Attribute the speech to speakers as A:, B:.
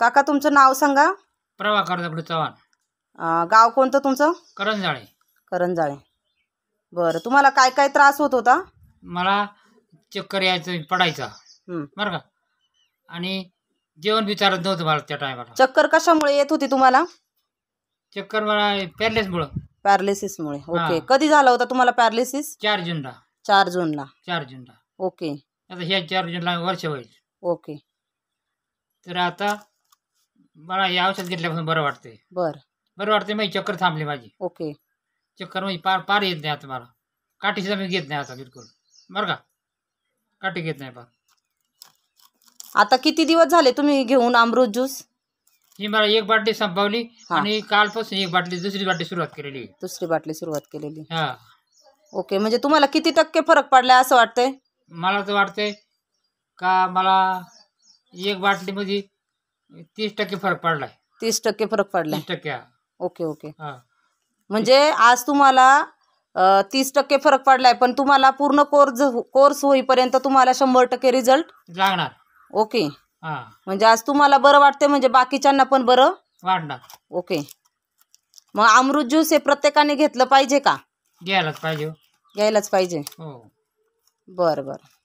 A: काका तुमचं नाव सांगा
B: प्रभाकर दगडू चव्हाण
A: गाव कोणतं तुमचं करंजाळे करंजाळे बरं तुम्हाला काय काय त्रास होत होता
B: मला चक्कर यायचं पडायचा हं. बरं का आणि जेवण विचारत नव्हतं मला त्या टायमाला
A: चक्कर कशामुळे येत होती तुम्हाला
B: चक्कर मला
A: पॅरलेसमुळं ओके कधी झाला होता तुम्हाला पॅरालिसिस चार जूनला चार
B: जूनला चार जूनला ओके आता ह्या चार जूनला वर्ष होईल ओके तर आता मला या औषध घेतल्यापासून बरं वाटतंय बर बरं वाटतंय माझी चक्कर थांबली माझी ओके चक्कर म्हणजे पार पार येत नाही आता मला काठी सुद्धा मी घेत नाही आता बिलकुल बरं का काठी घेत नाही पार
A: आता किती दिवस झाले तुम्ही घेऊन अमृत ज्यूस
B: ही मला एक बाटली संपवली आणि कालपासून एक बाटली दुसरी बाटली सुरुवात केलेली दुसरी बाटली सुरुवात केलेली हा
A: ओके म्हणजे तुम्हाला किती टक्के फरक
B: पडला असं वाटतंय मला तर वाटतंय का मला एक बाटली मध्ये तीस टक्के फरक पडलाय
A: तीस टक्के फरक पडलाय टक्के ओके ओके म्हणजे आज तुम्हाला तीस टक्के फरक पडलाय पण तुम्हाला पूर्ण कोर्स कोर्स होईपर्यंत तुम्हाला शंभर टक्के रिझल्ट लागणार ओके
B: म्हणजे
A: आज तुम्हाला बरं वाटते म्हणजे बाकीच्यांना पण बरं वाटणार ओके मग अमृत ज्यूस हे प्रत्येकाने घेतलं पाहिजे का
B: घ्यायलाच पाहिजे हो.
A: घ्यायलाच पाहिजे हो बरं बरं